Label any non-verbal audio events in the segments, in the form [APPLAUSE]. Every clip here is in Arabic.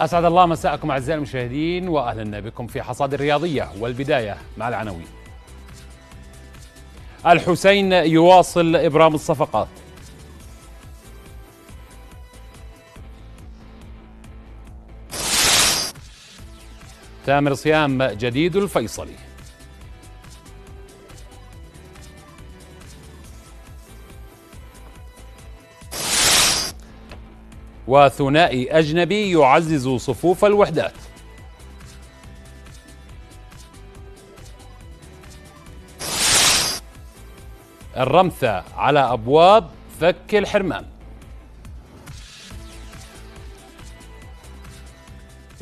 أسعد الله مساءكم أعزائي المشاهدين وأهلا بكم في حصاد الرياضية والبداية مع العناوين الحسين يواصل إبرام الصفقات تامر صيام جديد الفيصلي وثنائي أجنبي يعزز صفوف الوحدات الرمثة على أبواب فك الحرمان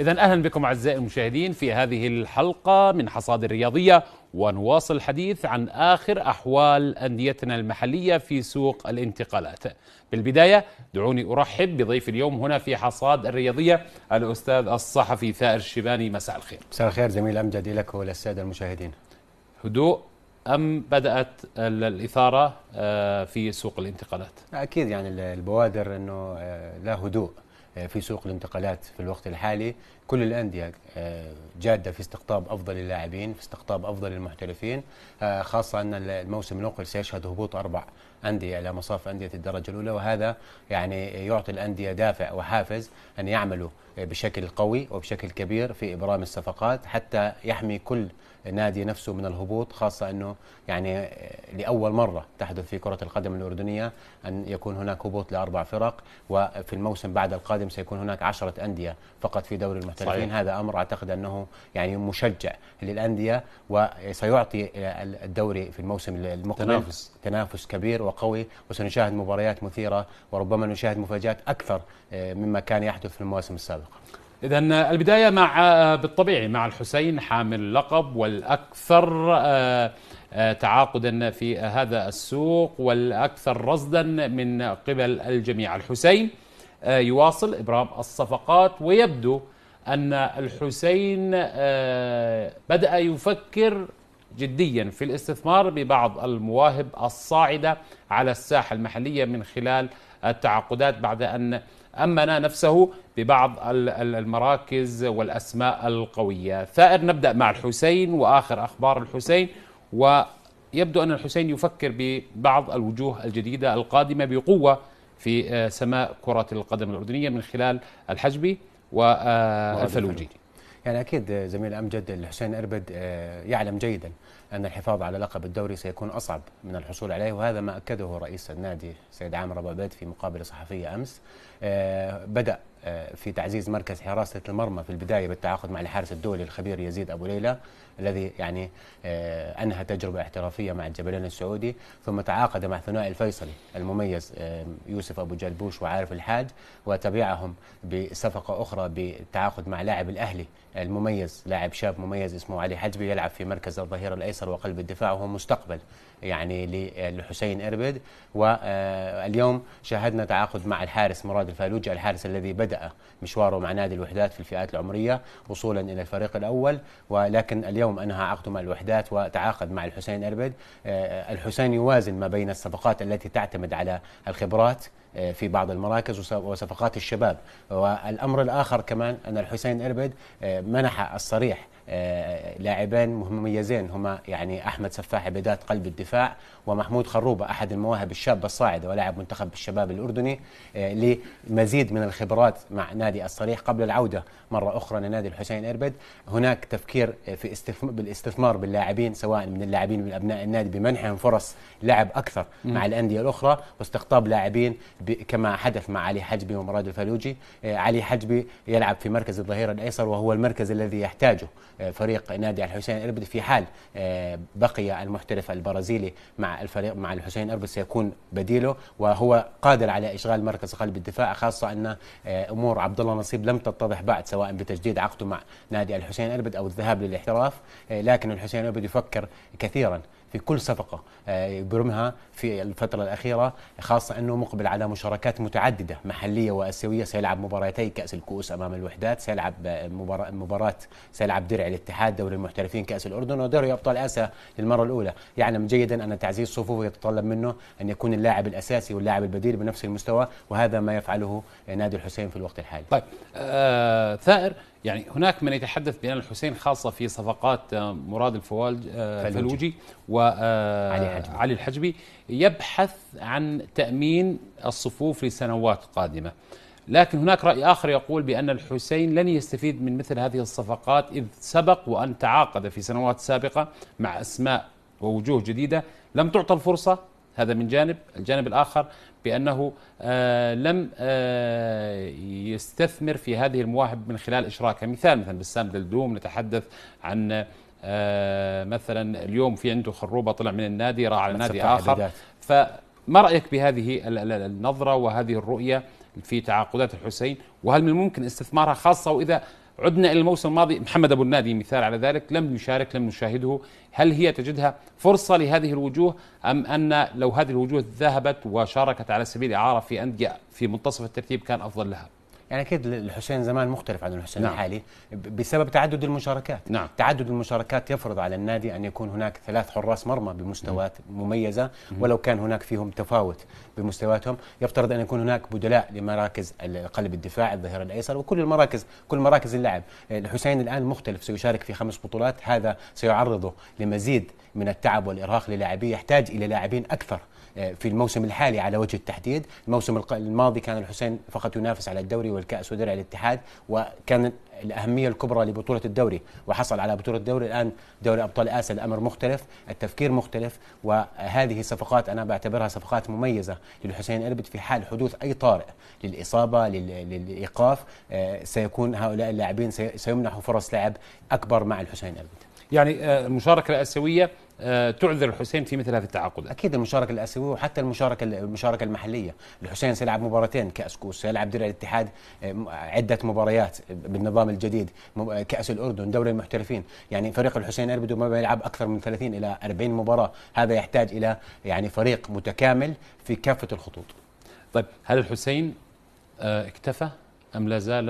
إذا أهلا بكم أعزائي المشاهدين في هذه الحلقة من حصاد الرياضية ونواصل الحديث عن آخر أحوال أنديتنا المحلية في سوق الانتقالات بالبداية دعوني أرحب بضيف اليوم هنا في حصاد الرياضية الأستاذ الصحفي ثائر الشيباني مساء الخير مساء الخير زميل أمجد لك وللسادة المشاهدين هدوء أم بدأت الإثارة آه، في سوق الانتقالات؟ أكيد يعني البوادر أنه آه، لا هدوء آه، في سوق الانتقالات في الوقت الحالي كل الأندية آه، جادة في استقطاب أفضل اللاعبين في استقطاب أفضل المحترفين آه، خاصة أن الموسم الأول سيشهد هبوط أربع أندية إلى مصاف أندية الدرجة الأولى وهذا يعني يعطي الأندية دافع وحافز أن يعملوا بشكل قوي وبشكل كبير في إبرام الصفقات حتى يحمي كل النادي نفسه من الهبوط خاصة أنه يعني آه، لأول مرة تحدث في كرة القدم الأردنية أن يكون هناك هبوط لأربع فرق وفي الموسم بعد القادم سيكون هناك عشرة أندية فقط في دوري المحترفين صحيح. هذا أمر أعتقد أنه يعني مشجع للأندية وسيعطي آه، الدوري في الموسم المقبل تنافس تنافس كبير وقوي وسنشاهد مباريات مثيرة وربما نشاهد مفاجآت أكثر آه، مما كان يحدث في المواسم السابقة إذا البداية مع آه، بالطبيعي مع الحسين حامل اللقب والأكثر آه، آه، تعاقدا في هذا السوق والأكثر رصدا من قبل الجميع الحسين يواصل إبرام الصفقات ويبدو أن الحسين بدأ يفكر جديا في الاستثمار ببعض المواهب الصاعدة على الساحة المحلية من خلال التعاقدات بعد أن أمن نفسه ببعض المراكز والأسماء القوية ثائر نبدأ مع الحسين وآخر أخبار الحسين ويبدو أن الحسين يفكر ببعض الوجوه الجديدة القادمة بقوة في آه، سماء كرة القدم الأردنية من خلال الحجبي والفلوجي آه، يعني اكيد زميل امجد الحسين اربد آه، يعلم جيدا ان الحفاظ على لقب الدوري سيكون اصعب من الحصول عليه وهذا ما اكده رئيس النادي سيد عامر ابو عبيد في مقابله صحفيه امس آه، بدا آه، في تعزيز مركز حراسة المرمى في البداية بالتعاقد مع الحارس الدولي الخبير يزيد أبو ليلى الذي يعني آه، أنهى تجربة احترافية مع الجبلين السعودي ثم تعاقد مع ثنائي الفيصلي المميز آه، يوسف أبو جلبوش وعارف الحاج وتبعهم بصفقة أخرى بالتعاقد مع لاعب الأهلي المميز لاعب شاب مميز اسمه علي حجبي يلعب في مركز الظهير الأيسر وقلب الدفاع وهو مستقبل يعني لحسين اربد واليوم شاهدنا تعاقد مع الحارس مراد الفالوجي الحارس الذي بدا مشواره مع نادي الوحدات في الفئات العمريه وصولا الى الفريق الاول ولكن اليوم انهى عقده مع الوحدات وتعاقد مع الحسين اربد آه، الحسين يوازن ما بين الصفقات التي تعتمد على الخبرات آه، في بعض المراكز وصفقات الشباب والامر الاخر كمان ان الحسين اربد آه، منح الصريح آه، لاعبين مميزين هما يعني احمد سفاح بدايه قلب الدفاع ومحمود خروبه احد المواهب الشابه الصاعده ولاعب منتخب الشباب الاردني آه، لمزيد من الخبرات مع نادي الصريح قبل العوده مره اخرى لنادي الحسين اربد هناك تفكير في بالاستثمار باللاعبين سواء من اللاعبين من ابناء النادي بمنحهم فرص لعب اكثر مع الانديه الاخرى واستقطاب لاعبين كما حدث مع علي حجبي ومراد الفلوجي آه، علي حجبي يلعب في مركز الظهير الايسر وهو المركز الذي يحتاجه فريق نادي الحسين اربد في حال آه، بقي المحترف البرازيلي مع الفريق مع الحسين اربد سيكون بديله وهو قادر على اشغال مركز قلب الدفاع خاصه ان آه، امور عبد الله نصيب لم تتضح بعد سواء بتجديد عقده مع نادي الحسين اربد او الذهاب للاحتراف آه، لكن الحسين اربد يفكر كثيرا في كل صفقه آه، يبرمها في الفتره الاخيره خاصه انه مقبل على مشاركات متعدده محليه واسيويه سيلعب مباراتي كاس الكؤوس امام الوحدات سيلعب آه، مباراه سيلعب درع الاتحاد دوري المحترفين كاس الاردن ودوري ابطال اسيا للمره الاولى يعلم جيدا ان تعزيز صفوفه يتطلب منه ان يكون اللاعب الاساسي واللاعب البديل بنفس المستوى وهذا ما يفعله نادي الحسين في الوقت الحالي طيب آه ثائر يعني هناك من يتحدث بان الحسين خاصه في صفقات آه، مراد الفوالج آه، الفلوجي وعلي آه، الحجبي يبحث عن تامين الصفوف لسنوات قادمه لكن هناك راي اخر يقول بان الحسين لن يستفيد من مثل هذه الصفقات اذ سبق وان تعاقد في سنوات سابقه مع اسماء ووجوه جديده لم تعطى الفرصه هذا من جانب الجانب الآخر بأنه آه، لم آه، يستثمر في هذه المواهب من خلال إشراكها مثال مثلا بسام دلدوم نتحدث عن آه، مثلا اليوم في عنده خروبة طلع من النادي راح على نادي آخر فما رأيك بهذه النظرة وهذه الرؤية في تعاقدات الحسين وهل من الممكن استثمارها خاصة وإذا عدنا الى الموسم الماضي محمد ابو النادي مثال على ذلك لم يشارك لم نشاهده هل هي تجدها فرصه لهذه الوجوه ام ان لو هذه الوجوه ذهبت وشاركت على سبيل الاعاره في انديه في منتصف الترتيب كان افضل لها يعني اكيد الحسين زمان مختلف عن الحسين نعم. الحالي بسبب تعدد المشاركات نعم. تعدد المشاركات يفرض على النادي ان يكون هناك ثلاث حراس مرمى بمستويات مميزه ولو كان هناك فيهم تفاوت بمستوياتهم يفترض ان يكون هناك بدلاء لمراكز قلب الدفاع الظهير الايسر وكل المراكز كل مراكز اللعب الحسين الان مختلف سيشارك في خمس بطولات هذا سيعرضه لمزيد من التعب والارهاق للاعبيه يحتاج الى لاعبين اكثر آه، في الموسم الحالي على وجه التحديد الموسم الماضي كان الحسين فقط ينافس على الدوري والكأس ودرع الاتحاد وكان الأهمية الكبرى لبطولة الدوري وحصل على بطولة الدوري الآن دوري أبطال آسيا الأمر مختلف التفكير مختلف وهذه الصفقات أنا بعتبرها صفقات مميزة للحسين أربد في حال حدوث أي طارئ للإصابة للإيقاف آه، سيكون هؤلاء اللاعبين سيمنحوا فرص لعب أكبر مع الحسين أربد يعني آه، المشاركه الاسيويه آه، تعذر الحسين في مثل هذه التعاقد اكيد المشاركه الاسيويه وحتى المشاركه المشاركه المحليه الحسين سيلعب مباراتين كاس كوس سيلعب درع الاتحاد آه، عده مباريات بالنظام الجديد كاس الاردن دوري المحترفين يعني فريق الحسين اربدو ما بيلعب اكثر من 30 الى 40 مباراه هذا يحتاج الى يعني فريق متكامل في كافه الخطوط طيب هل الحسين اكتفى ام لا زال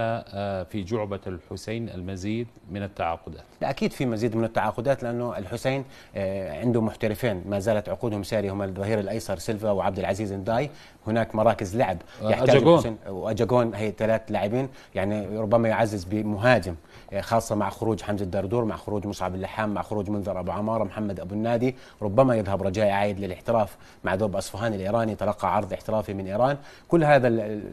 في جعبه الحسين المزيد من التعاقدات لا أكيد في مزيد من التعاقدات لأنه الحسين آه، عنده محترفين ما زالت عقودهم سارية هم الظهير الأيسر سيلفا وعبد العزيز نداي هناك مراكز لعب آه، يحتاج أجاجون وأجاجون هي ثلاث لاعبين يعني ربما يعزز بمهاجم آه، خاصة مع خروج حمزة الدردور مع خروج مصعب اللحام مع خروج منذر أبو عمارة محمد أبو النادي ربما يذهب رجاء عايد للاحتراف مع دوب أصفهان الإيراني تلقى عرض احترافي من إيران كل هذا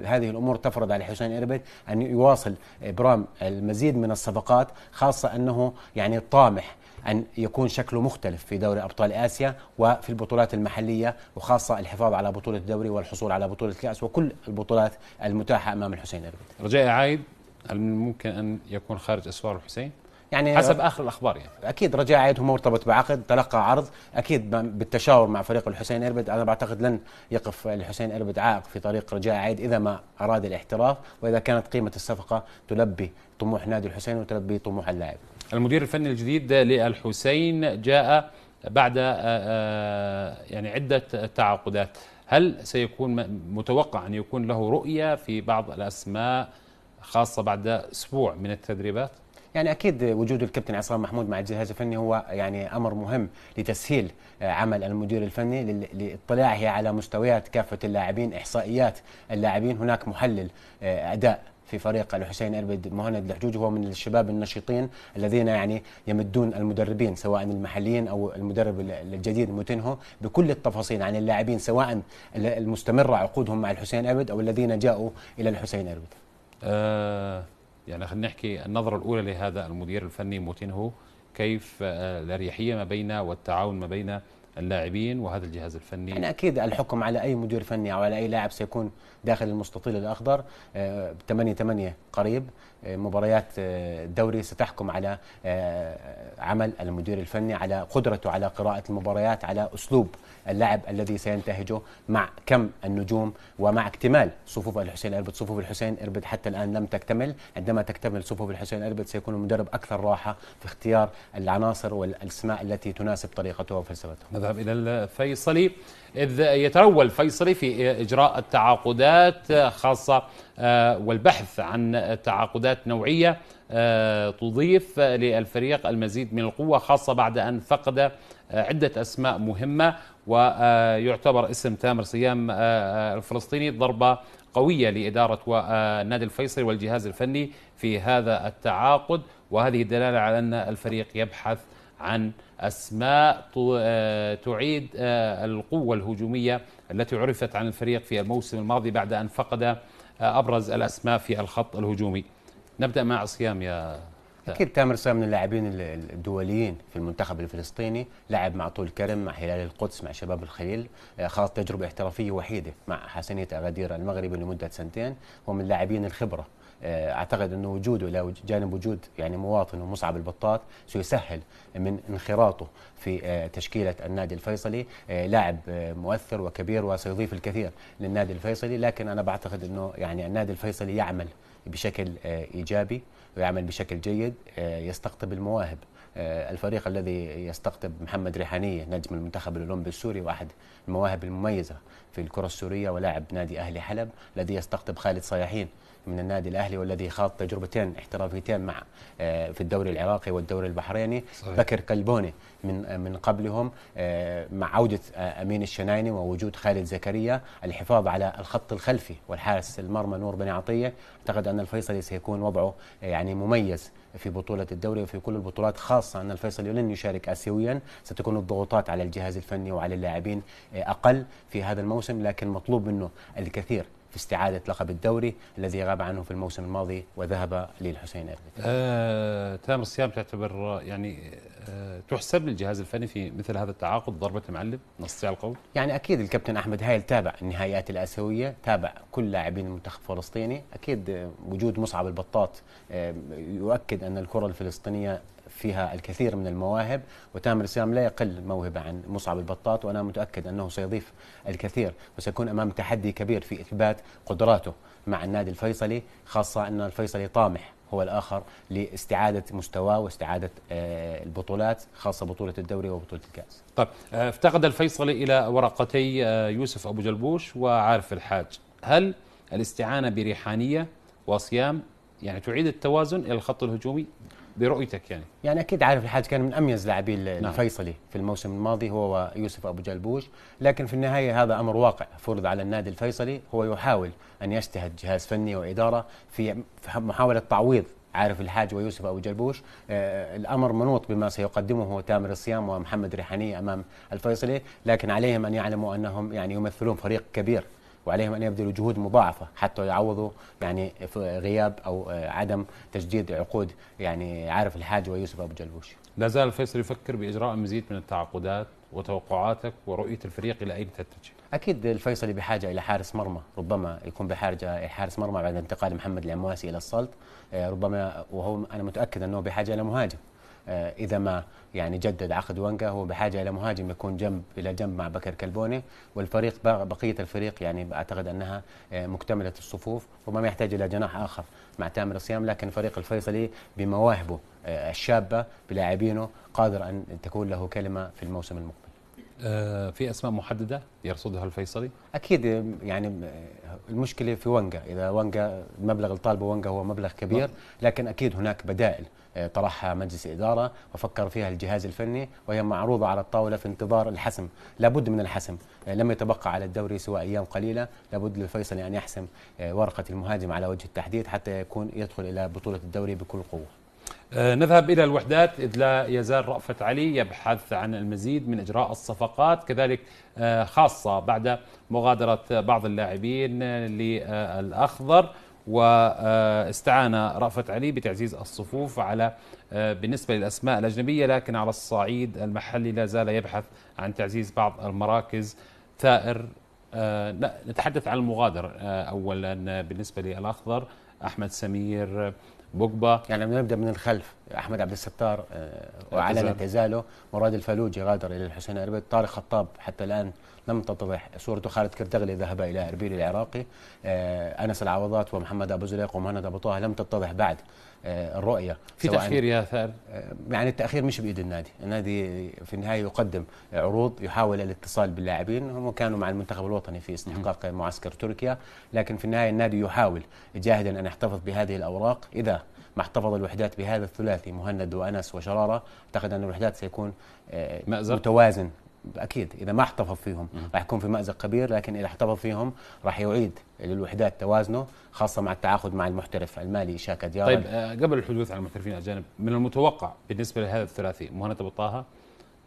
هذه الأمور تفرض على حسين إربد أن يواصل إبرام المزيد من الصفقات خاصة أنه يعني طامح أن يكون شكله مختلف في دوري أبطال آسيا وفي البطولات المحلية وخاصة الحفاظ على بطولة الدوري والحصول على بطولة الكأس وكل البطولات المتاحة أمام الحسين الربيد رجاء عايد هل ممكن أن يكون خارج أسوار الحسين؟ يعني حسب اخر الاخبار يعني اكيد رجاء هو مرتبط بعقد تلقى عرض اكيد بالتشاور مع فريق الحسين اربد انا بعتقد لن يقف الحسين اربد عائق في طريق رجاء عيد اذا ما اراد الاحتراف واذا كانت قيمه الصفقه تلبي طموح نادي الحسين وتلبي طموح اللاعب المدير الفني الجديد للحسين جاء بعد آه، آه، يعني عده تعاقدات هل سيكون متوقع ان يكون له رؤيه في بعض الاسماء خاصه بعد اسبوع من التدريبات يعني اكيد وجود الكابتن عصام محمود مع الجهاز الفني هو يعني امر مهم لتسهيل عمل المدير الفني لاطلاعه على مستويات كافه اللاعبين احصائيات اللاعبين هناك محلل آه، اداء في فريق الحسين اربد مهند الحجوج هو من الشباب النشيطين الذين يعني يمدون المدربين سواء المحليين او المدرب الجديد متنهو بكل التفاصيل عن اللاعبين سواء المستمره عقودهم مع الحسين اربد او الذين جاءوا الى الحسين اربد. أه يعني خلينا نحكي النظرة الأولى لهذا المدير الفني موتينهو كيف آه، الأريحية ما بين والتعاون ما بين اللاعبين وهذا الجهاز الفني يعني اكيد الحكم على اي مدير فني او على اي لاعب سيكون داخل المستطيل الاخضر 8 آه، 8 قريب آه، مباريات آه، الدوري ستحكم على عمل المدير الفني على قدرته على قراءه المباريات على اسلوب اللعب الذي سينتهجه مع كم النجوم ومع اكتمال صفوف الحسين اربد صفوف الحسين اربد حتى الان لم تكتمل عندما تكتمل صفوف الحسين اربد سيكون المدرب اكثر راحه في اختيار العناصر والاسماء التي تناسب طريقته وفلسفته نذهب إلى الفيصلي إذ يترول الفيصلي في إجراء التعاقدات آه، خاصة آه، والبحث عن تعاقدات نوعية آه، تضيف للفريق المزيد من القوة خاصة بعد أن فقد عدة أسماء مهمة ويعتبر اسم تامر صيام الفلسطيني ضربة قوية لإدارة النادي الفيصلي والجهاز الفني في هذا التعاقد وهذه دلالة على أن الفريق يبحث عن أسماء آه، تعيد آه، القوة الهجومية التي عرفت عن الفريق في الموسم الماضي بعد أن فقد آه، أبرز الأسماء في الخط الهجومي نبدأ مع صيام يا اكيد تامر صيام من اللاعبين الدوليين في المنتخب الفلسطيني لعب مع طول كرم مع هلال القدس مع شباب الخليل خاض تجربه احترافيه وحيده مع حسنيه اغادير المغرب لمده سنتين ومن اللاعبين الخبره آه، اعتقد انه وجوده الى جانب وجود يعني مواطن ومصعب البطاط سيسهل من انخراطه في آه، تشكيله النادي الفيصلي آه، لاعب مؤثر وكبير وسيضيف الكثير للنادي الفيصلي لكن انا بعتقد انه يعني النادي الفيصلي يعمل بشكل ايجابي ويعمل بشكل جيد يستقطب المواهب الفريق الذي يستقطب محمد ريحانيه نجم المنتخب الاولمبي السوري واحد المواهب المميزه في الكره السوريه ولاعب نادي اهلي حلب الذي يستقطب خالد صياحين من النادي الاهلي والذي خاض تجربتين احترافيتين مع آه، في الدوري العراقي والدوري البحريني صحيح. بكر قلبوني من آه، من قبلهم آه، مع عوده امين الشنايني ووجود خالد زكريا الحفاظ على الخط الخلفي والحارس المرمى نور بن عطيه اعتقد ان الفيصلي سيكون وضعه يعني مميز في بطولة الدوري وفي كل البطولات خاصة أن الفيصلي لن يشارك آسيويا ستكون الضغوطات على الجهاز الفني وعلى اللاعبين أقل في هذا الموسم لكن مطلوب منه الكثير في استعادة لقب الدوري الذي غاب عنه في الموسم الماضي وذهب للحسين أرغد آه، تام الصيام تعتبر يعني آه، تحسب للجهاز الفني في مثل هذا التعاقد ضربة معلم نستطيع القول يعني أكيد الكابتن أحمد هايل تابع النهائيات الآسيوية تابع كل لاعبين المنتخب الفلسطيني أكيد آه، وجود مصعب البطاط آه، يؤكد أن الكرة الفلسطينية فيها الكثير من المواهب وتامر السلام لا يقل موهبة عن مصعب البطاط وأنا متأكد أنه سيضيف الكثير وسيكون أمام تحدي كبير في إثبات قدراته مع النادي الفيصلي خاصة أن الفيصلي طامح هو الآخر لاستعادة مستواه واستعادة آه، البطولات خاصة بطولة الدوري وبطولة الكأس طيب آه، افتقد الفيصلي إلى ورقتي آه، يوسف أبو جلبوش وعارف الحاج هل الاستعانة بريحانية وصيام يعني تعيد التوازن إلى الخط الهجومي برؤيتك يعني يعني اكيد عارف الحاج كان من اميز لاعبي نعم. الفيصلي في الموسم الماضي هو ويوسف ابو جلبوش لكن في النهايه هذا امر واقع فرض على النادي الفيصلي هو يحاول ان يجتهد جهاز فني واداره في محاوله تعويض عارف الحاج ويوسف ابو جلبوش آه الامر منوط بما سيقدمه تامر الصيام ومحمد ريحاني امام الفيصلي لكن عليهم ان يعلموا انهم يعني يمثلون فريق كبير وعليهم ان يبذلوا جهود مضاعفه حتى يعوضوا يعني غياب او آه، عدم تجديد عقود يعني عارف الحاج ويوسف ابو جلبوش. لا زال الفيصل يفكر باجراء مزيد من التعاقدات وتوقعاتك ورؤيه الفريق الى اين تتجه؟ اكيد الفيصلي بحاجه الى حارس مرمى ربما يكون بحاجه حارس مرمى بعد انتقال محمد العمواسي الى السلط آه، ربما وهو انا متاكد انه بحاجه الى مهاجم آه، اذا ما يعني جدد عقد وانجا هو بحاجه الى مهاجم يكون جنب الى جنب مع بكر كلبوني والفريق بقيه الفريق يعني اعتقد انها آه، مكتمله الصفوف وما يحتاج الى جناح اخر مع تامر الصيام لكن فريق الفيصلي بمواهبه آه، الشابه بلاعبينه قادر ان تكون له كلمه في الموسم المقبل. في اسماء محدده يرصدها الفيصلي؟ اكيد يعني المشكله في وانجا، اذا وانجا المبلغ اللي طالبه وانجا هو مبلغ كبير نعم. لكن اكيد هناك بدائل آه، طرحها مجلس الإدارة وفكر فيها الجهاز الفني وهي معروضة على الطاولة في انتظار الحسم لابد من الحسم آه، لم يتبقى على الدوري سوى أيام قليلة لابد للفيصل أن يحسم آه، ورقة المهاجم على وجه التحديد حتى يكون يدخل إلى بطولة الدوري بكل قوة نذهب إلى الوحدات إذ لا يزال رأفت علي يبحث عن المزيد من إجراء الصفقات كذلك خاصة بعد مغادرة بعض اللاعبين للأخضر واستعان رأفت علي بتعزيز الصفوف على آه، بالنسبة للأسماء الأجنبية لكن على الصعيد المحلي لا زال يبحث عن تعزيز بعض المراكز ثائر آه، نتحدث عن المغادر آه، أولا بالنسبة للأخضر أحمد سمير بوجبا يعني نبدا من الخلف احمد عبد الستار اعلن آه، اعتزاله مراد الفلوجي غادر الى الحسين اربيل طارق خطاب حتى الان لم تتضح صورته خالد كرتغلي ذهب الى اربيل العراقي آه، انس العوضات ومحمد ابو زليق ومهند ابو طه لم تتضح بعد آه، الرؤيه في تاخير يا ثار آه، يعني التاخير مش بايد النادي النادي في النهايه يقدم عروض يحاول الاتصال باللاعبين هم كانوا مع المنتخب الوطني في استحقاق معسكر تركيا لكن في النهايه النادي يحاول جاهدا ان يحتفظ بهذه الاوراق اذا ما احتفظ الوحدات بهذا الثلاثي مهند وانس وشراره اعتقد ان الوحدات سيكون آه، مأزق. متوازن اكيد اذا ما احتفظ فيهم راح يكون في مازق كبير لكن اذا احتفظ فيهم راح يعيد للوحدات توازنه خاصه مع التعاقد مع المحترف المالي شاكا ديارا طيب آه، قبل الحدوث عن المحترفين الاجانب من المتوقع بالنسبه لهذا الثلاثي مهند ابو طه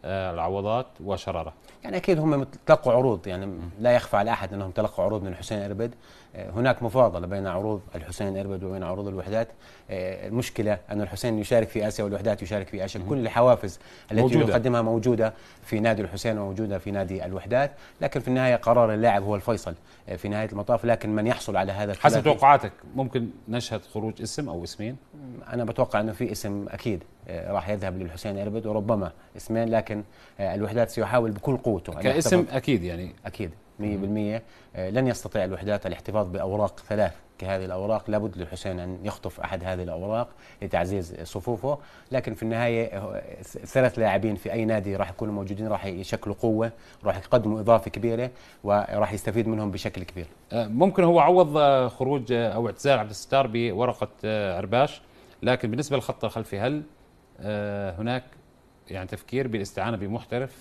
آه، العوضات وشراره يعني اكيد هم تلقوا عروض يعني لا يخفى على احد انهم تلقوا عروض من حسين اربد آه، هناك مفاضلة بين عروض الحسين إربد وبين عروض الوحدات آه، المشكلة أن الحسين يشارك في آسيا والوحدات يشارك في آسيا كل الحوافز التي موجودة. يقدمها موجودة في نادي الحسين وموجودة في نادي الوحدات لكن في النهاية قرار اللاعب هو الفيصل آه، في نهاية المطاف لكن من يحصل على هذا حسب توقعاتك ممكن نشهد خروج اسم أو اسمين أنا بتوقع أنه في اسم أكيد راح يذهب للحسين إربد وربما اسمين لكن الوحدات سيحاول بكل قوته كاسم أكيد يعني أكيد 100% آه، لن يستطيع الوحدات الاحتفاظ باوراق ثلاث كهذه الاوراق لابد للحسين ان يخطف احد هذه الاوراق لتعزيز صفوفه لكن في النهايه آه، ثلاث لاعبين في اي نادي راح يكونوا موجودين راح يشكلوا قوه راح يقدموا اضافه كبيره وراح يستفيد منهم بشكل كبير آه، ممكن هو عوض خروج او اعتزال عبد الستار بورقه عرباش لكن بالنسبه للخط الخلفي هل هناك يعني تفكير بالاستعانه بمحترف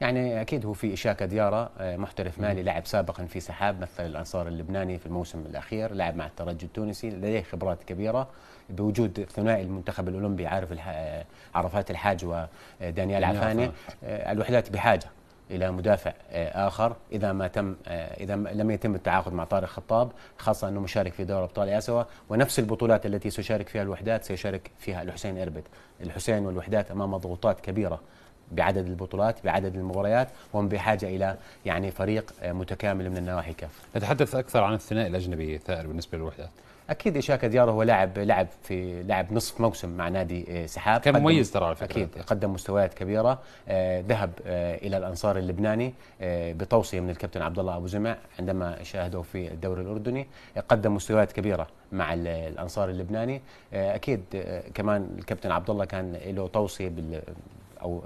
يعني اكيد هو في اشاكا دياره آه، محترف مالي لعب سابقا في سحاب مثل الانصار اللبناني في الموسم الاخير لعب مع الترجي التونسي لديه خبرات كبيره بوجود ثنائي المنتخب الاولمبي عارف آه، عرفات الحاج ودانيال آه، عفاني الوحدات بحاجه الى مدافع اخر اذا ما تم اذا لم يتم التعاقد مع طارق خطاب خاصه انه مشارك في دوري ابطال اسيا ونفس البطولات التي سيشارك فيها الوحدات سيشارك فيها الحسين اربد الحسين والوحدات امام ضغوطات كبيره بعدد البطولات بعدد المباريات وهم بحاجة إلى يعني فريق متكامل من النواحي كافة نتحدث أكثر عن الثنائي الأجنبي ثائر بالنسبة للوحدات اكيد اشاك ديارة هو لاعب لعب في لعب نصف موسم مع نادي آه، سحاب كان مميز ترى على فكره اكيد قدم مستويات كبيره آه، ذهب آه، الى الانصار اللبناني بتوصيه من الكابتن عبد الله ابو جمع عندما شاهده في الدوري الاردني قدم مستويات كبيره مع الانصار اللبناني اكيد كمان الكابتن عبد الله كان له توصيه ou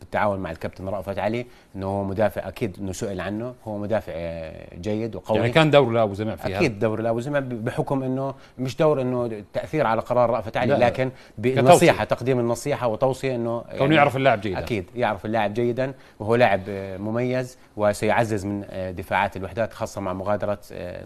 بالتعاون مع الكابتن رأفت علي انه هو مدافع اكيد انه سئل عنه هو مدافع آه، جيد وقوي يعني كان دور لابو زمع فيها اكيد دور لابو زمع بحكم انه مش دور انه تاثير على قرار رأفت علي لا لكن بالنصيحه تقديم النصيحه وتوصيه انه كونه يعني يعرف اللاعب جيدا اكيد يعرف اللاعب جيدا وهو لاعب آه، مميز وسيعزز من آه، دفاعات الوحدات خاصه مع مغادره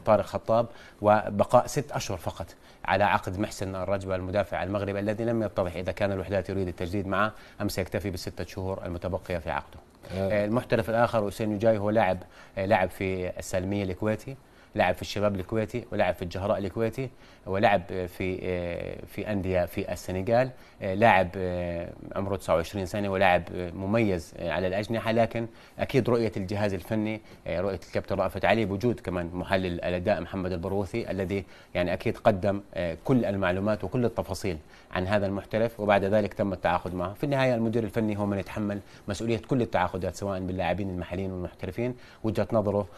طارق خطاب وبقاء ست اشهر فقط على عقد محسن الرجبه المدافع المغربي الذي لم يتضح اذا كان الوحدات يريد التجديد معه ام سيكتفي بسته شهور الامور المتبقية في عقده آه. المحترف الآخر حسين جاي هو لاعب آه، لاعب في السالمية الكويتي لعب في الشباب الكويتي ولعب في الجهراء الكويتي ولعب في آه، في انديه في السنغال آه، لاعب آه، عمره 29 سنه ولاعب مميز على الاجنحه لكن اكيد رؤيه الجهاز الفني رؤيه الكابتن رأفت علي بوجود كمان محلل الاداء محمد البروثي الذي يعني اكيد قدم كل المعلومات وكل التفاصيل عن هذا المحترف وبعد ذلك تم التعاقد معه في النهايه المدير الفني هو من يتحمل مسؤوليه كل التعاقدات سواء باللاعبين المحليين والمحترفين وجهه نظره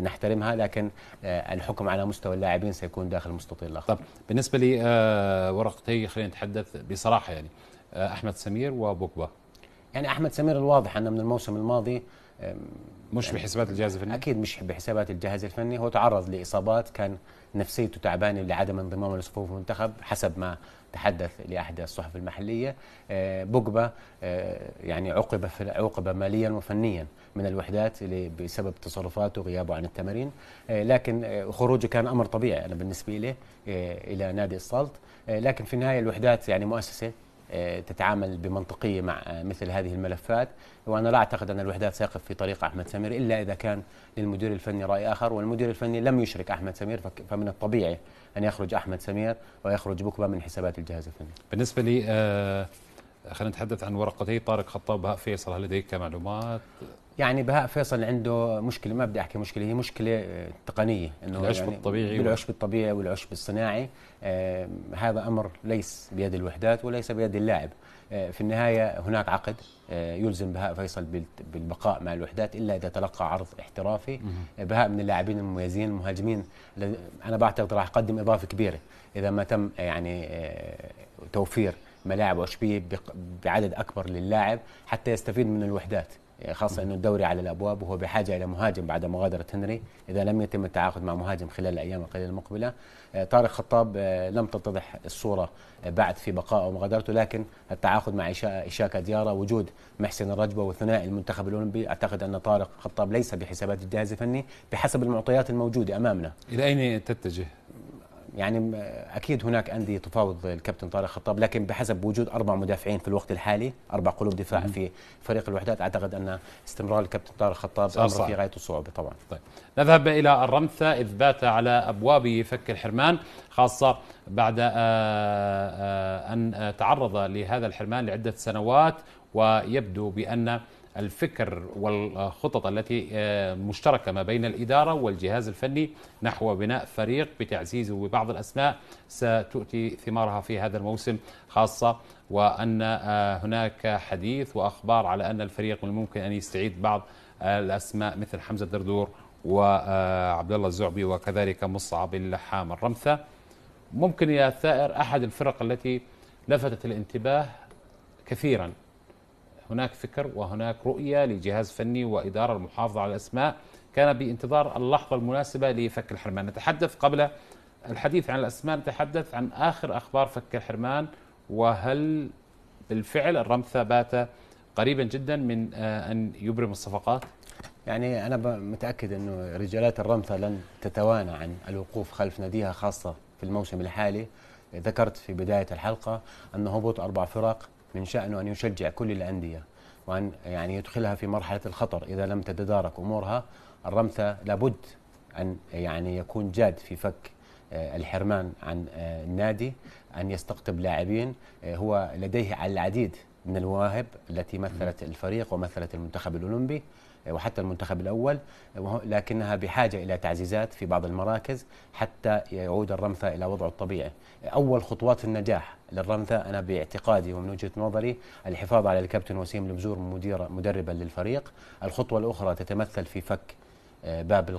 نحترمها لكن آه، الحكم على مستوى اللاعبين سيكون داخل المستطيل الاخضر طب بالنسبه لورقتي آه، خلينا نتحدث بصراحه يعني آه، احمد سمير وبوكبا يعني احمد سمير الواضح انه من الموسم الماضي مش بحسابات الجهاز الفني اكيد مش بحسابات الجهاز الفني هو تعرض لاصابات كان نفسيته تعبانه لعدم انضمامه لصفوف المنتخب حسب ما تحدث لاحدى الصحف المحليه آه، بوجبا آه، يعني عوقب في عوقب ماليا وفنيا من الوحدات اللي بسبب تصرفاته وغيابه عن التمارين آه، لكن خروجه كان امر طبيعي انا بالنسبه لي الى نادي السلط لكن في النهايه الوحدات يعني مؤسسه آه، تتعامل بمنطقية مع آه، مثل هذه الملفات وأنا لا أعتقد أن الوحدات سيقف في طريق أحمد سمير إلا إذا كان للمدير الفني رأي آخر والمدير الفني لم يشرك أحمد سمير فمن الطبيعي أن يخرج أحمد سمير ويخرج بكبة من حسابات الجهاز الفني بالنسبة لي آه خلينا نتحدث عن ورقتي طارق خطاب بهاء فيصل هل لديك معلومات يعني بهاء فيصل عنده مشكله ما بدي احكي مشكله هي مشكله آه، تقنيه انه العشب يعني الطبيعي بالعشب الطبيعي والعشب الصناعي آه هذا امر ليس بيد الوحدات وليس بيد اللاعب آه في النهايه هناك عقد آه يلزم بهاء فيصل بالبقاء مع الوحدات الا اذا تلقى عرض احترافي آه، بهاء من اللاعبين المميزين المهاجمين انا بعتقد راح يقدم اضافه كبيره اذا ما تم آه، يعني توفير ملاعب عشبيه بعدد اكبر للاعب حتى يستفيد من الوحدات خاصة أنه الدوري على الأبواب وهو بحاجة إلى مهاجم بعد مغادرة هنري إذا لم يتم التعاقد مع مهاجم خلال الأيام القليلة المقبلة آه، طارق خطاب آه، لم تتضح الصورة آه، بعد في بقائه ومغادرته لكن التعاقد مع إشاكا ديارة وجود محسن الرجبة وثنائي المنتخب الأولمبي أعتقد أن طارق خطاب ليس بحسابات الجهاز الفني بحسب المعطيات الموجودة أمامنا إلى أين تتجه يعني اكيد هناك انديه تفاوض الكابتن طارق خطاب لكن بحسب وجود اربع مدافعين في الوقت الحالي اربع قلوب دفاع مم. في فريق الوحدات اعتقد ان استمرار الكابتن طارق خطاب امر في غايه الصعوبه طبعا طيب نذهب الى الرمثة اذ بات على ابواب فك الحرمان خاصه بعد آه، آه، ان تعرض لهذا الحرمان لعده سنوات ويبدو بان الفكر والخطط التي آه، مشتركة ما بين الإدارة والجهاز الفني نحو بناء فريق بتعزيزه ببعض الأسماء ستؤتي ثمارها في هذا الموسم خاصة وأن آه، هناك حديث وأخبار على أن الفريق من الممكن أن يستعيد بعض آه، الأسماء مثل حمزة دردور وعبد الله الزعبي وكذلك مصعب اللحام الرمثة ممكن يا ثائر أحد الفرق التي لفتت الانتباه كثيرا هناك فكر وهناك رؤية لجهاز فني وإدارة المحافظة على الأسماء كان بانتظار اللحظة المناسبة لفك الحرمان نتحدث قبل الحديث عن الأسماء نتحدث عن آخر أخبار فك الحرمان وهل بالفعل الرمثة بات قريبا جدا من آه، أن يبرم الصفقات يعني أنا متأكد أنه رجالات الرمثة لن تتوانى عن الوقوف خلف ناديها خاصة في الموسم الحالي ذكرت في بداية الحلقة أن هبوط أربع فرق من شأنه أن يشجع كل الأندية وأن يعني يدخلها في مرحلة الخطر إذا لم تتدارك أمورها الرمثة لابد أن يعني يكون جاد في فك آه، الحرمان عن آه، النادي أن يستقطب لاعبين آه، هو لديه العديد من المواهب التي مثلت الفريق ومثلت المنتخب الأولمبي وحتى المنتخب الأول لكنها بحاجة إلى تعزيزات في بعض المراكز حتى يعود الرمثة إلى وضعه الطبيعي أول خطوات النجاح للرمثة أنا باعتقادي ومن وجهة نظري الحفاظ على الكابتن وسيم المزور مدير مدربا للفريق الخطوة الأخرى تتمثل في فك آه، باب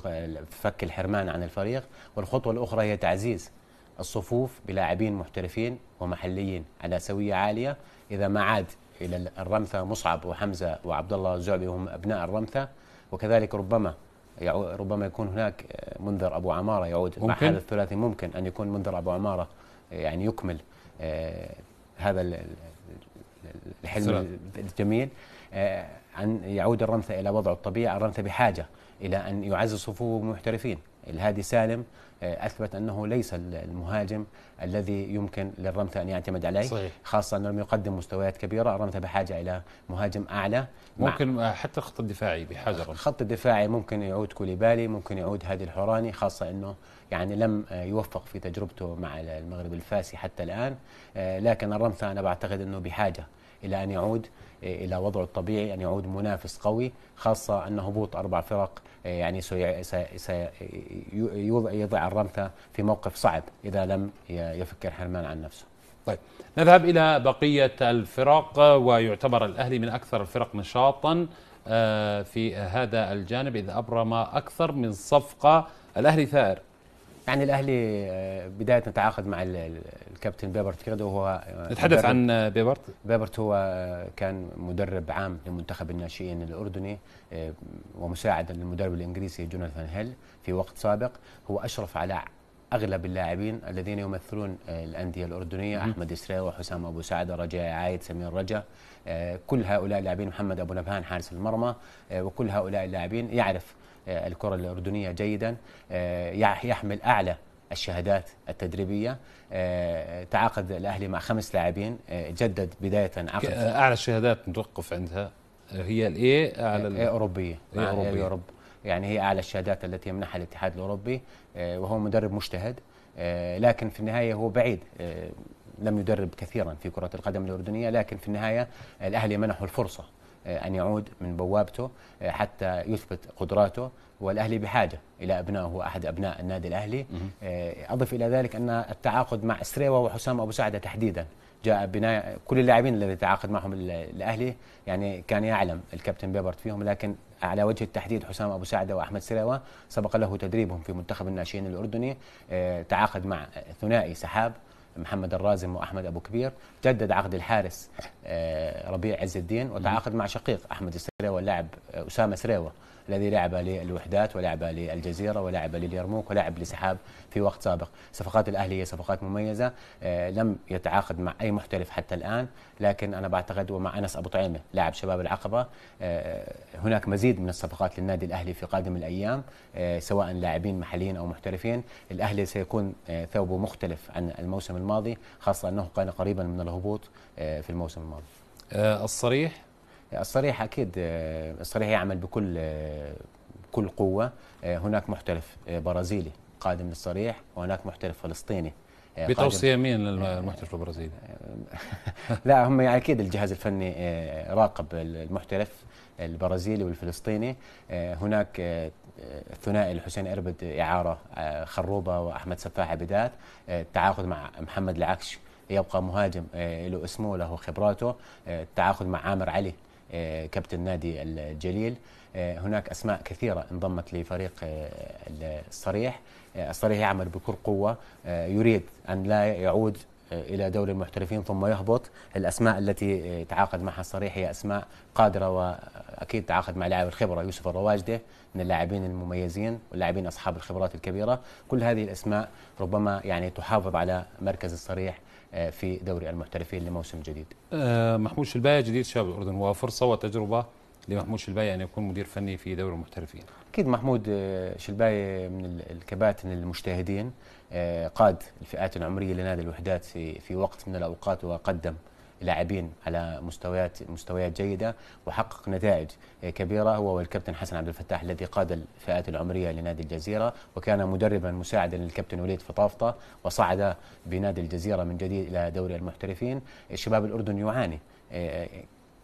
فك الحرمان عن الفريق والخطوة الأخرى هي تعزيز الصفوف بلاعبين محترفين ومحليين على سوية عالية إذا ما عاد الى الرمثه مصعب وحمزه وعبد الله الزعبي وهم ابناء الرمثه وكذلك ربما ربما يكون هناك منذر ابو عماره يعود مع هذا الثلاثي ممكن ان يكون منذر ابو عماره آه، يعني يكمل آه، هذا الحلم الجميل آه، ان يعود الرمثه الى وضعه الطبيعي، الرمثه بحاجه الى ان يعزز صفوفه محترفين، الهادي سالم آه، اثبت انه ليس المهاجم الذي يمكن للرمثة ان يعتمد عليه صحيح. خاصه انه لم يقدم مستويات كبيره الرمثة بحاجه الى مهاجم اعلى ممكن آه، حتى الخط الدفاعي بحاجه الخط الدفاعي ممكن يعود كوليبالي ممكن يعود هادي الحوراني خاصه انه يعني لم آه، يوفق في تجربته مع المغرب الفاسي حتى الان لكن الرمثة انا بعتقد انه بحاجه إلى أن يعود إلى وضعه الطبيعي أن يعود منافس قوي خاصة أن هبوط أربع فرق يعني سيضع الرمثة في موقف صعب إذا لم يفكر حرمان عن نفسه طيب نذهب إلى بقية الفرق ويعتبر الأهلي من أكثر الفرق نشاطا آه، في هذا الجانب إذ أبرم أكثر من صفقة الأهلي ثائر يعني الاهلي آه، بدايه نتعاقد مع الكابتن بيبرت كده وهو آه، نتحدث عن بيبرت بيبرت هو آه، كان مدرب عام لمنتخب الناشئين الاردني ومساعد للمدرب الانجليزي جوناثان هيل في وقت سابق هو اشرف على اغلب اللاعبين الذين يمثلون الانديه الاردنيه م. احمد اسراوي وحسام ابو سعد رجاء عايد سمير رجا كل هؤلاء اللاعبين محمد ابو نبهان حارس المرمى وكل هؤلاء اللاعبين يعرف آه، الكرة الأردنية جيدا آه، يحمل أعلى الشهادات التدريبية آه، تعاقد الأهلي مع خمس لاعبين جدد بداية عقد أعلى الشهادات نتوقف عندها هي الإيه أعلى ال أوروبية أوروبية. يعني هي أعلى الشهادات التي يمنحها الاتحاد الأوروبي وهو مدرب مجتهد لكن في النهاية هو بعيد لم يدرب كثيرا في كرة القدم الأردنية لكن في النهاية الأهلي منحه الفرصة آه، أن يعود من بوابته آه، حتى يثبت قدراته والأهلي بحاجة إلى أبنائه هو أحد أبناء النادي الأهلي آه، أضف إلى ذلك أن التعاقد مع سريوة وحسام أبو سعدة تحديدا جاء بناء كل اللاعبين الذي تعاقد معهم الأهلي يعني كان يعلم الكابتن بيبرت فيهم لكن على وجه التحديد حسام ابو سعده واحمد سراوه سبق له تدريبهم في منتخب الناشئين الاردني تعاقد مع ثنائي سحاب محمد الرازم واحمد ابو كبير جدد عقد الحارس آه، ربيع عز الدين وتعاقد مع شقيق احمد السريوه اللاعب آه، اسامه سريوه الذي لعب للوحدات ولعب للجزيرة ولعب لليرموك ولعب لسحاب في وقت سابق صفقات الاهلي هي صفقات مميزة آه، لم يتعاقد مع أي محترف حتى الآن لكن أنا بعتقد ومع أنس أبو طعيمة لاعب شباب العقبة آه، هناك مزيد من الصفقات للنادي الأهلي في قادم الأيام آه، سواء لاعبين محليين أو محترفين الأهلي سيكون ثوبه مختلف عن الموسم الماضي خاصة أنه كان قريبا من الهبوط في الموسم الماضي الصريح الصريح اكيد آه، الصريح يعمل بكل بكل آه، قوه آه، هناك محترف برازيلي قادم للصريح وهناك محترف فلسطيني بتوصيه مين للمحترف البرازيلي؟ [LAUGHS] لا هم يعني اكيد الجهاز الفني راقب المحترف البرازيلي والفلسطيني هناك الثنائي الحسين اربد اعاره خروبه واحمد سفاح عبيدات التعاقد مع محمد العكش يبقى مهاجم له اسمه له خبراته التعاقد مع عامر علي آه، كابتن نادي الجليل آه، هناك اسماء كثيره انضمت لفريق آه، الصريح الصريح يعمل بكل قوه يريد ان لا يعود الى دوري المحترفين ثم يهبط الاسماء التي تعاقد معها الصريح هي اسماء قادره واكيد تعاقد مع لاعب الخبره يوسف الرواجده من اللاعبين المميزين واللاعبين اصحاب الخبرات الكبيره كل هذه الاسماء ربما يعني تحافظ على مركز الصريح آه، في دوري المحترفين لموسم جديد آه، محمود شلباية جديد شباب الأردن هو فرصة وتجربة لمحمود شلباية أن يكون مدير فني في دوري المحترفين أكيد محمود آه، شلباية من الكباتن المجتهدين قاد الفئات العمرية لنادي الوحدات في وقت من الأوقات وقدم لاعبين على مستويات مستويات جيده وحقق نتائج كبيره هو والكابتن حسن عبد الفتاح الذي قاد الفئات العمريه لنادي الجزيره وكان مدربا مساعدا للكابتن وليد فطافطه وصعد بنادي الجزيره من جديد الى دوري المحترفين الشباب الاردن يعاني آه،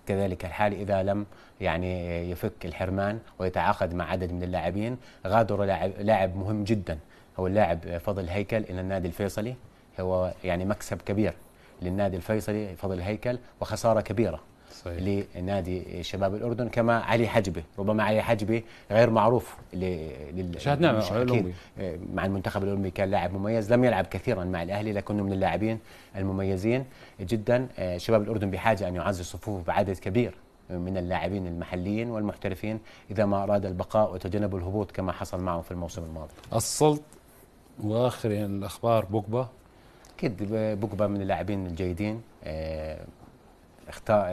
كذلك الحال اذا لم يعني يفك الحرمان ويتعاقد مع عدد من اللاعبين غادر لاعب, لاعب مهم جدا هو اللاعب فضل هيكل الى النادي الفيصلي هو يعني مكسب كبير للنادي الفيصلي فضل الهيكل وخساره كبيره صحيح. لنادي شباب الاردن كما علي حجبي ربما علي حجبي غير معروف لل شاهدناه مع المنتخب الاولمبي كان لاعب مميز لم يلعب كثيرا مع الاهلي لكنه من اللاعبين المميزين جدا آه، شباب الاردن بحاجه ان يعزز صفوفه بعدد كبير من اللاعبين المحليين والمحترفين اذا ما اراد البقاء وتجنب الهبوط كما حصل معه في الموسم الماضي السلط واخر الاخبار بوجبا اكيد بوجبا من اللاعبين الجيدين آه،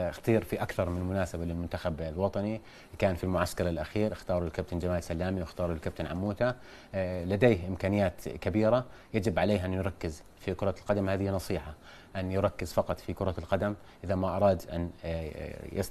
اختير في اكثر من مناسبه للمنتخب الوطني كان في المعسكر الاخير اختاروا الكابتن جمال سلامي واختاروا الكابتن عموته آه، لديه امكانيات كبيره يجب عليه ان يركز في كره القدم هذه نصيحه ان يركز فقط في كره القدم اذا ما اراد ان آه،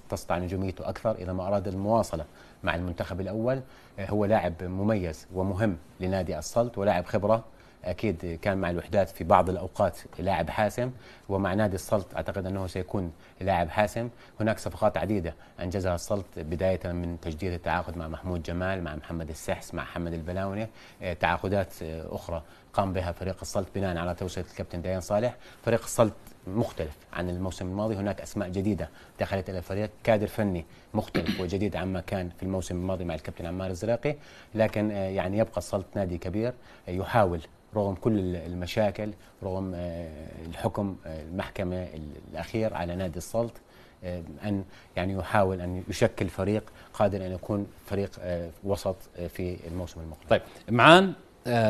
تسطع نجوميته اكثر اذا ما اراد المواصله مع المنتخب الاول هو لاعب مميز ومهم لنادي السلط ولاعب خبره اكيد كان مع الوحدات في بعض الاوقات لاعب حاسم ومع نادي السلط اعتقد انه سيكون لاعب حاسم هناك صفقات عديده انجزها السلط بدايه من تجديد التعاقد مع محمود جمال مع محمد السحس مع محمد البلاونه آه، تعاقدات آه، اخرى قام بها فريق السلط بناء على توصيه الكابتن ديان صالح فريق السلط مختلف عن الموسم الماضي هناك اسماء جديده دخلت الى الفريق كادر فني مختلف وجديد عما كان في الموسم الماضي مع الكابتن عمار الزراقي لكن آه، يعني يبقى السلط نادي كبير يحاول رغم كل المشاكل رغم آه، الحكم آه، المحكمة الأخير على نادي السلط آه، أن يعني يحاول أن يشكل فريق قادر أن يكون فريق وسط في الموسم المقبل طيب معان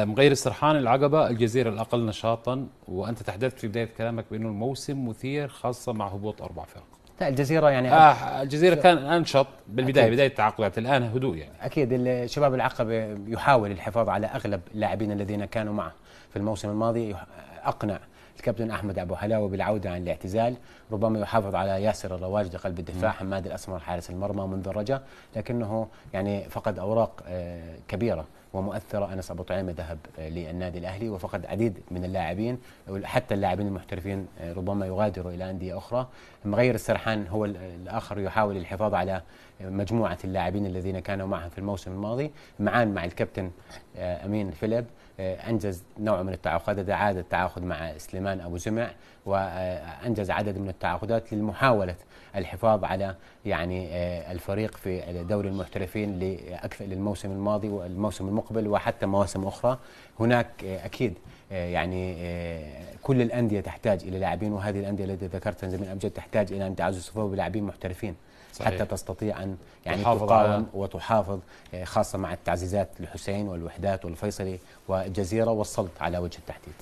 مغير السرحان العقبة الجزيرة الأقل نشاطا وأنت تحدثت في بداية كلامك بأنه الموسم مثير خاصة مع هبوط أربع فرق لا الجزيره يعني آه الجزيره كان انشط بالبدايه أكيد. بدايه التعاقدات الان هدوء يعني اكيد شباب العقبه يحاول الحفاظ على اغلب اللاعبين الذين كانوا معه في الموسم الماضي اقنع الكابتن احمد ابو هلاوي بالعوده عن الاعتزال ربما يحافظ على ياسر الرواجدي قلب الدفاع حماد الاسمر حارس المرمى منذ الرجاء لكنه يعني فقد اوراق آه، كبيره ومؤثرة أنس أبو طعيمة ذهب آه، للنادي الأهلي وفقد عديد من اللاعبين حتى اللاعبين المحترفين آه، ربما يغادروا إلى أندية أخرى مغير السرحان هو الآخر يحاول الحفاظ على مجموعة اللاعبين الذين كانوا معه في الموسم الماضي معان مع الكابتن آه، أمين فيليب آه، انجز نوع من التعاقدات عاد التعاقد مع سليمان ابو جمع وانجز عدد من التعاقدات للمحاوله الحفاظ على يعني آه، الفريق في دوري المحترفين لاكثر للموسم الماضي والموسم المقبل وحتى مواسم اخرى هناك آه، اكيد يعني كل الانديه تحتاج الى لاعبين وهذه الانديه التي ذكرتها من امجد تحتاج الى ان تعزز صفوف بلاعبين محترفين صحيح. حتى تستطيع أن يعني تقاوم وتحافظ آه، خاصة مع التعزيزات الحسين والوحدات والفيصلي والجزيرة والسلط على وجه التحديد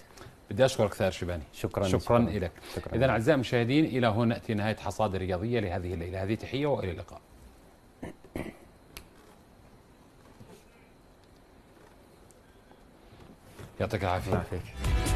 بدي أشكرك ثائر شباني شكرا شكرا, شكرا لك إذا أعزائي المشاهدين إلى هنا نأتي نهاية حصاد الرياضية لهذه الليلة هذه تحية وإلى اللقاء يعطيك العافية